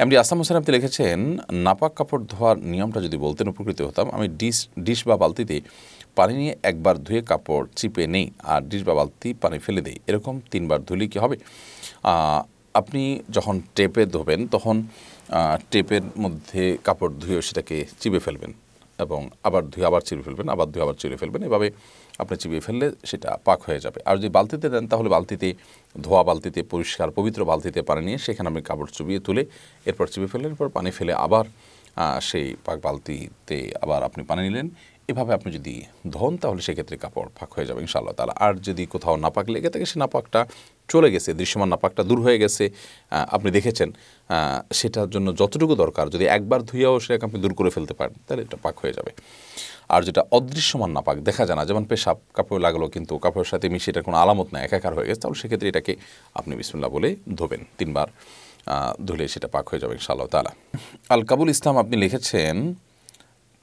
MD Assam Hossain আপনি লিখেছেন নাপাক কাপড় ধোয়ার নিয়মটা যদি বলতেন উপকৃত হতাম আমি ডিশ ডিশ বা বালতিতে পানি নিয়ে একবার ধুয়ে কাপড় চিপে নেই আর ডিশ বা বালতি পানি ফেলে দিই এরকম তিনবার ধুলি কি হবে আপনি যখন টেপে ধোবেন তখন টেপের মধ্যে কাপড় ধুয়ে সেটাকে চিপে ফেলবেন এবং আবার ধুয়ে আবার চিড়ে ফেলবেন আবার ধুয়ে আবার চিড়ে ফেলবেন এভাবে আপনি চিবিয়ে ফেললে সেটা পাক হয়ে যাবে আর যদি বালতিতে দেন তাহলে বালতিতে ধোয়া বালতিতে পরিষ্কার পবিত্র বালতিতে পানি নিয়ে সেখানে আপনি কাপড় চুবিয়ে তুলে এরপর চিবিয়ে ফেললেন এরপর পানি ফেলে আবার সেই পাক বালতিতে আবার আপনি পানি নিলেন এভাবে আপনি যদি ধোন তাহলে সেক্ষেত্রে কাপড় পাক হয়ে যাবে ইনশাআল্লাহ তাহলে আর যদি কোথাও নাপাক লেগে থাকে সে নাপাকটা চলে গেছে দৃশ্যমান নাপাকটা দূর হয়ে গেছে আপনি দেখেছেন সেটার জন্য যতটুকু দরকার যদি একবার ধুইয়াও সেটাকে আপনি দূর করে ফেলতে পারেন তাহলে এটা পাক হয়ে যাবে আর যেটা অদৃশ্যমান নাপাক দেখা যায় না যেমন পেশাব কাপড় লাগলো কিন্তু কাপড়ের সাথে মিশে এটার কোনো আলামত না একাকার হয়ে গেছে তাহলে সেক্ষেত্রে এটাকে আপনি বিসমুল্লাহ বলে ধোবেন তিনবার ধুলে সেটা পাক হয়ে যাবে ইনশাআল্লাহ তালা আল কাবুল ইসলাম আপনি লিখেছেন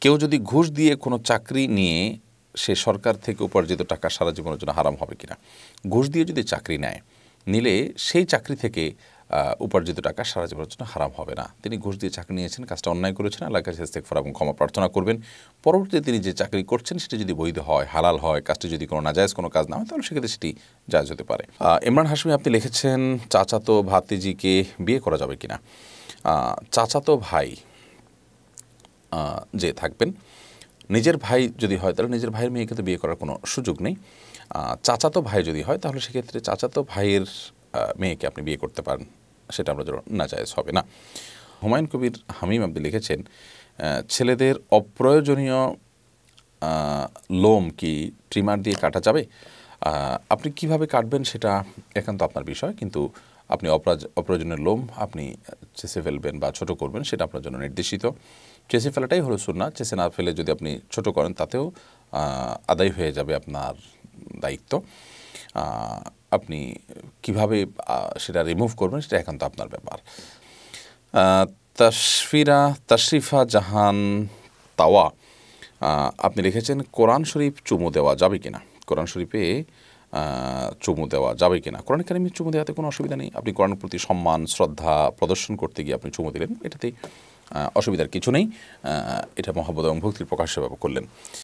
কেউ যদি ঘুষ দিয়ে কোনো চাকরি নিয়ে সে সরকার থেকে উপার্জিত টাকা সারা জীবনের জন্য হারাম হবে কিনা ঘুষ দিয়ে যদি চাকরি নেয় নিলে সেই চাকরি থেকে উপার্জিত টাকা সারা জীবনের জন্য হারাম হবে না তিনি ঘুষ দিয়ে চাকরি নিয়েছেন কাজটা অন্যায় করেছেন আল্লাহ কাছে ফর এবং ক্ষমা প্রার্থনা করবেন পরবর্তীতে তিনি যে চাকরি করছেন সেটি যদি বৈধ হয় হালাল হয় কাজটি যদি কোনো নাজায়জ কোনো কাজ না হয় তাহলে সেক্ষেত্রে সেটি যায় হতে পারে ইমরান হাসমি আপনি লিখেছেন চাচাতো ভাতিজিকে বিয়ে করা যাবে কিনা চাচাতো ভাই যে থাকবেন নিজের ভাই যদি হয় তাহলে নিজের ভাইয়ের মেয়েকে তো বিয়ে করার কোনো সুযোগ নেই চাচাতো ভাই যদি হয় তাহলে সেক্ষেত্রে চাচাতো ভাইয়ের মেয়েকে আপনি বিয়ে করতে পারেন সেটা আমরা যেন নাজায়জ হবে না হুমায়ুন কবির হামিম আপনি লিখেছেন ছেলেদের অপ্রয়োজনীয় লোম কি ট্রিমার দিয়ে কাটা যাবে আপনি কিভাবে কাটবেন সেটা একান্ত আপনার বিষয় কিন্তু আপনি অপ্রয়োজনের লোম আপনি চেষে ফেলবেন বা ছোট করবেন সেটা আপনার জন্য নির্দেশিত চেষে ফেলাটাই হলো সুন্না চেষে না ফেলে যদি আপনি ছোট করেন তাতেও আদায় হয়ে যাবে আপনার দায়িত্ব আপনি কিভাবে সেটা রিমুভ করবেন সেটা একান্ত আপনার ব্যাপার তাসফিরা তাশরিফা জাহান তাওয়া আপনি লিখেছেন কোরআন শরীফ চুমু দেওয়া যাবে কিনা কোরআন শরীফে চুমু দেওয়া যাবে কিনা কোরআন কারিমের চুমু দেওয়াতে কোনো অসুবিধা নেই আপনি কোরআন প্রতি সম্মান শ্রদ্ধা প্রদর্শন করতে গিয়ে আপনি চুমু দিলেন এটাতে অসুবিধার কিছু নেই এটা মহাবোধ এবং ভক্তির প্রকাশ সেবা করলেন